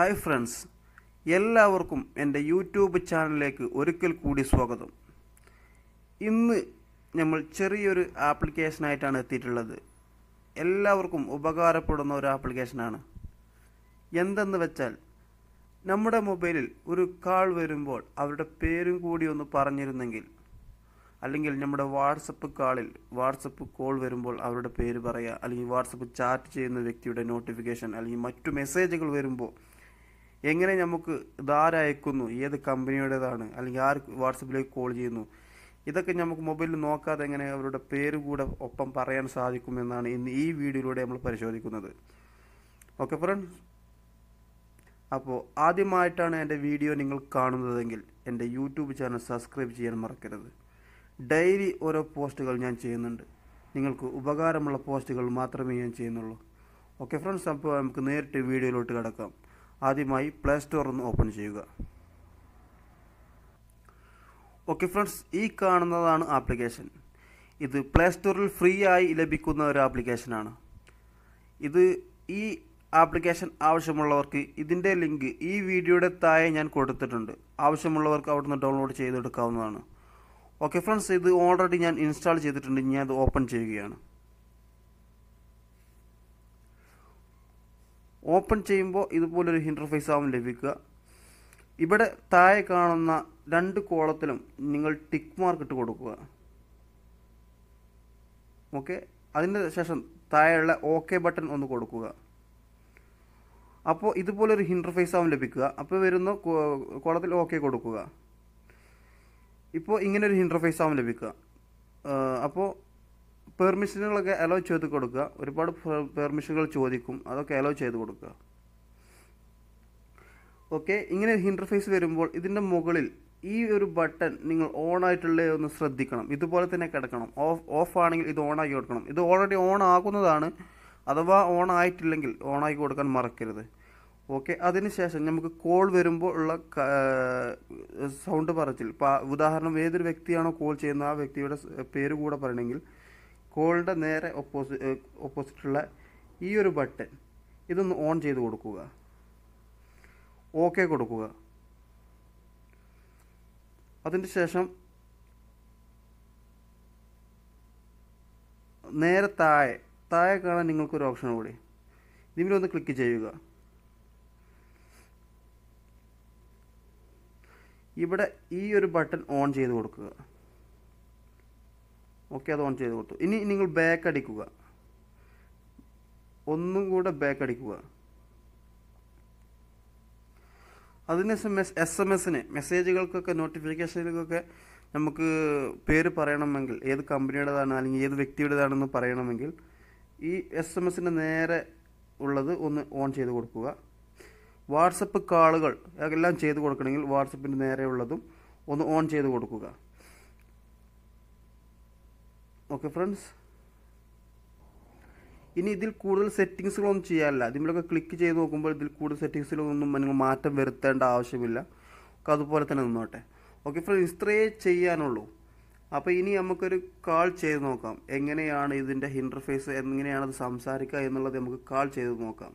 Hi friends എല്ലാവർക്കും എൻ്റെ YouTube ചാനലിലേക്ക് ഒരിക്കൽ കൂടി സ്വാഗതം ഇന്ന് നമ്മൾ ചെറിയൊരു ആപ്ലിക്കേഷനായിട്ടാണ് എത്തിയിട്ടുള്ളത് എല്ലാവർക്കും ഉപകാരപ്പെടുന്ന ഒരു ആപ്ലിക്കേഷനാണ് എന്തെന്ന് വെച്ചാൽ നമ്മുടെ മൊബൈലിൽ ഒരു കാൾ വരുമ്പോൾ അവരുടെ പേരും കൂടി ഒന്ന് പറഞ്ഞിരുന്നെങ്കിൽ അല്ലെങ്കിൽ നമ്മുടെ വാട്സപ്പ് കാളിൽ വാട്സപ്പ് കോൾ വരുമ്പോൾ അവരുടെ പേര് പറയുക അല്ലെങ്കിൽ വാട്സപ്പ് ചാറ്റ് ചെയ്യുന്ന വ്യക്തിയുടെ നോട്ടിഫിക്കേഷൻ അല്ലെങ്കിൽ മറ്റു മെസ്സേജുകൾ വരുമ്പോൾ എങ്ങനെ നമുക്ക് ഇതാരയക്കുന്നു ഏത് കമ്പനിയുടേതാണ് അല്ലെങ്കിൽ ആർ വാട്സപ്പിലേക്ക് കോൾ ചെയ്യുന്നു ഇതൊക്കെ നമുക്ക് മൊബൈലിൽ നോക്കാതെ എങ്ങനെ അവരുടെ പേര് കൂടെ ഒപ്പം പറയാൻ സാധിക്കുമെന്നാണ് ഇന്ന് ഈ വീഡിയോയിലൂടെ നമ്മൾ പരിശോധിക്കുന്നത് ഓക്കെ ഫ്രണ്ട്സ് അപ്പോൾ ആദ്യമായിട്ടാണ് എൻ്റെ വീഡിയോ നിങ്ങൾ കാണുന്നതെങ്കിൽ എൻ്റെ യൂട്യൂബ് ചാനൽ സബ്സ്ക്രൈബ് ചെയ്യാൻ മറക്കരുത് ഡെയിലി ഓരോ പോസ്റ്റുകൾ ഞാൻ ചെയ്യുന്നുണ്ട് നിങ്ങൾക്ക് ഉപകാരമുള്ള പോസ്റ്റുകൾ മാത്രമേ ഞാൻ ചെയ്യുന്നുള്ളൂ ഓക്കെ ഫ്രണ്ട്സ് അപ്പോൾ നമുക്ക് നേരിട്ട് വീഡിയോയിലോട്ട് കിടക്കാം ആദ്യമായി പ്ലേ സ്റ്റോർ ഒന്ന് ഓപ്പൺ ചെയ്യുക ഓക്കെ ഫ്രണ്ട്സ് ഈ കാണുന്നതാണ് ആപ്ലിക്കേഷൻ ഇത് പ്ലേ സ്റ്റോറിൽ ഫ്രീ ആയി ലഭിക്കുന്ന ഒരു ആപ്ലിക്കേഷനാണ് ഇത് ഈ ആപ്ലിക്കേഷൻ ആവശ്യമുള്ളവർക്ക് ഇതിൻ്റെ ലിങ്ക് ഈ വീഡിയോയുടെ താഴെ ഞാൻ കൊടുത്തിട്ടുണ്ട് ആവശ്യമുള്ളവർക്ക് അവിടുന്ന് ഡൗൺലോഡ് ചെയ്തെടുക്കാവുന്നതാണ് ഓക്കെ ഫ്രണ്ട്സ് ഇത് ഓൾറെഡി ഞാൻ ഇൻസ്റ്റാൾ ചെയ്തിട്ടുണ്ട് ഞാൻ അത് ഓപ്പൺ ചെയ്യുകയാണ് ഓപ്പൺ ചെയ്യുമ്പോൾ ഇതുപോലൊരു ഇൻ്റർഫേസ് ആവും ലഭിക്കുക ഇവിടെ താഴെ കാണുന്ന രണ്ട് കോളത്തിലും നിങ്ങൾ ടിക്ക് മാർക്ക് ഇട്ട് കൊടുക്കുക ഓക്കെ അതിന് ശേഷം താഴെയുള്ള ഓക്കെ ബട്ടൺ ഒന്ന് കൊടുക്കുക അപ്പോൾ ഇതുപോലൊരു ഇൻ്റർഫേസ് ആവും ലഭിക്കുക അപ്പോൾ വരുന്ന കോളത്തിൽ ഓക്കെ കൊടുക്കുക ഇപ്പോൾ ഇങ്ങനൊരു ഇൻ്റർഫേസ് ആവും ലഭിക്കുക അപ്പോൾ പെർമിഷനുകളൊക്കെ അലോ ചെയ്ത് കൊടുക്കുക ഒരുപാട് പെർമിഷനുകൾ ചോദിക്കും അതൊക്കെ അലോ ചെയ്ത് കൊടുക്കുക ഓക്കെ ഇങ്ങനെ ഇൻ്റർഫേസ് വരുമ്പോൾ ഇതിൻ്റെ മുകളിൽ ഈ ഒരു ബട്ടൺ നിങ്ങൾ ഓൺ ആയിട്ടുള്ള ഒന്ന് ശ്രദ്ധിക്കണം ഇതുപോലെ തന്നെ കിടക്കണം ഓഫ് ഓഫ് ആണെങ്കിൽ ഇത് ഓൺ ആക്കി കൊടുക്കണം ഇത് ഓൾറെഡി ഓൺ ആകുന്നതാണ് അഥവാ ഓൺ ആയിട്ടില്ലെങ്കിൽ ഓൺ ആക്കി കൊടുക്കാൻ മറക്കരുത് ഓക്കെ അതിനുശേഷം നമുക്ക് കോൾ വരുമ്പോൾ ഉള്ള സൗണ്ട് പറച്ചിൽ ഉദാഹരണം ഏതൊരു വ്യക്തിയാണോ കോൾ ചെയ്യുന്നത് ആ വ്യക്തിയുടെ പേര് കൂടെ പറയണമെങ്കിൽ കോളിൻ്റെ നേരെ ഒപ്പോസിറ്റ് ഓപ്പോസിറ്റുള്ള ഈ ഒരു ബട്ടൺ ഇതൊന്ന് ഓൺ ചെയ്ത് കൊടുക്കുക ഓക്കെ കൊടുക്കുക അതിന് ശേഷം നേരെ താഴെ താഴെ കാണാൻ നിങ്ങൾക്കൊരു ഓപ്ഷൻ കൂടി ഇതിലൊന്ന് ക്ലിക്ക് ചെയ്യുക ഇവിടെ ഈ ഒരു ബട്ടൺ ഓൺ ചെയ്ത് കൊടുക്കുക ഓക്കെ അത് ഓൺ ചെയ്ത് കൊടുത്തു ഇനി നിങ്ങൾ ബാക്ക് അടിക്കുക ഒന്നും കൂടെ ബാക്ക് അടിക്കുക അതിനുശേഷം മെസ് എസ് എം എസിന് മെസ്സേജുകൾക്കൊക്കെ നോട്ടിഫിക്കേഷനുകൾക്കൊക്കെ നമുക്ക് പേര് പറയണമെങ്കിൽ ഏത് കമ്പനിയുടേതാണ് അല്ലെങ്കിൽ ഏത് വ്യക്തിയുടേതാണെന്ന് പറയണമെങ്കിൽ ഈ എസ് എം എസിൻ്റെ നേരെ ഉള്ളത് ഒന്ന് ഓൺ ചെയ്ത് കൊടുക്കുക വാട്സപ്പ് കാളുകൾ എല്ലാം ചെയ്ത് കൊടുക്കണമെങ്കിൽ വാട്സപ്പിൻ്റെ ഉള്ളതും ഒന്ന് ഓൺ ചെയ്ത് കൊടുക്കുക ഓക്കെ ഫ്രണ്ട്സ് ഇനി ഇതിൽ കൂടുതൽ സെറ്റിങ്സുകളൊന്നും ചെയ്യാനില്ല ഇതിലൊക്കെ ക്ലിക്ക് ചെയ്ത് നോക്കുമ്പോൾ ഇതിൽ കൂടുതൽ സെറ്റിങ്സിലൊന്നും നിങ്ങൾ മാറ്റം വരുത്തേണ്ട ആവശ്യമില്ല അതുപോലെ തന്നെ നിന്നോട്ടെ ഓക്കെ ഫ്രണ്ട്സ് ഇത്രയേ ചെയ്യാനുള്ളൂ അപ്പോൾ ഇനി നമുക്കൊരു കാൾ ചെയ്ത് നോക്കാം എങ്ങനെയാണ് ഇതിൻ്റെ ഇൻ്റർഫേസ് എങ്ങനെയാണ് അത് സംസാരിക്കുക എന്നുള്ളത് നമുക്ക് കാൾ ചെയ്ത് നോക്കാം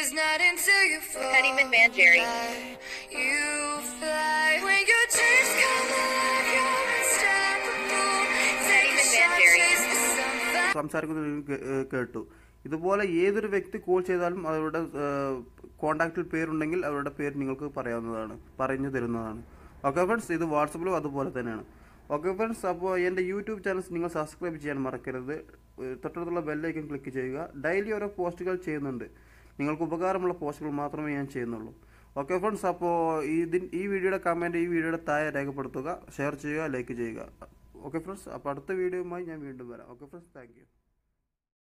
Is not into you for Honeyman Man Jerry. You സംസാരിക്കുന്നത് കേട്ടു ഇതുപോലെ ഏതൊരു വ്യക്തി കോൾ ചെയ്താലും അവരുടെ കോണ്ടാക്റ്റിൽ പേരുണ്ടെങ്കിൽ അവരുടെ പേര് നിങ്ങൾക്ക് പറയാവുന്നതാണ് പറഞ്ഞു തരുന്നതാണ് ഓക്കെ ഫ്രണ്ട്സ് ഇത് വാട്സപ്പിലും അതുപോലെ തന്നെയാണ് ഓക്കെ ഫ്രണ്ട്സ് അപ്പോൾ എൻ്റെ യൂട്യൂബ് ചാനൽസ് നിങ്ങൾ സബ്സ്ക്രൈബ് ചെയ്യാൻ മറക്കരുത് തൊട്ടടുത്തുള്ള ബെല്ലൈക്കൻ ക്ലിക്ക് ചെയ്യുക ഡെയിലി ഓരോ പോസ്റ്റുകൾ ചെയ്യുന്നുണ്ട് നിങ്ങൾക്ക് ഉപകാരമുള്ള പോസ്റ്റുകൾ മാത്രമേ ഞാൻ ചെയ്യുന്നുള്ളൂ ഓക്കെ ഫ്രണ്ട്സ് അപ്പോൾ ഇതിൻ ഈ വീഡിയോയുടെ കമൻറ്റ് ഈ വീഡിയോയുടെ താഴെ രേഖപ്പെടുത്തുക ഷെയർ ചെയ്യുക ലൈക്ക് ചെയ്യുക ഓക്കെ ഫ്രണ്ട്സ് അപ്പോൾ അടുത്ത വീഡിയോയുമായി ഞാൻ വീണ്ടും വരാം ഓക്കെ ഫ്രണ്ട്സ് താങ്ക്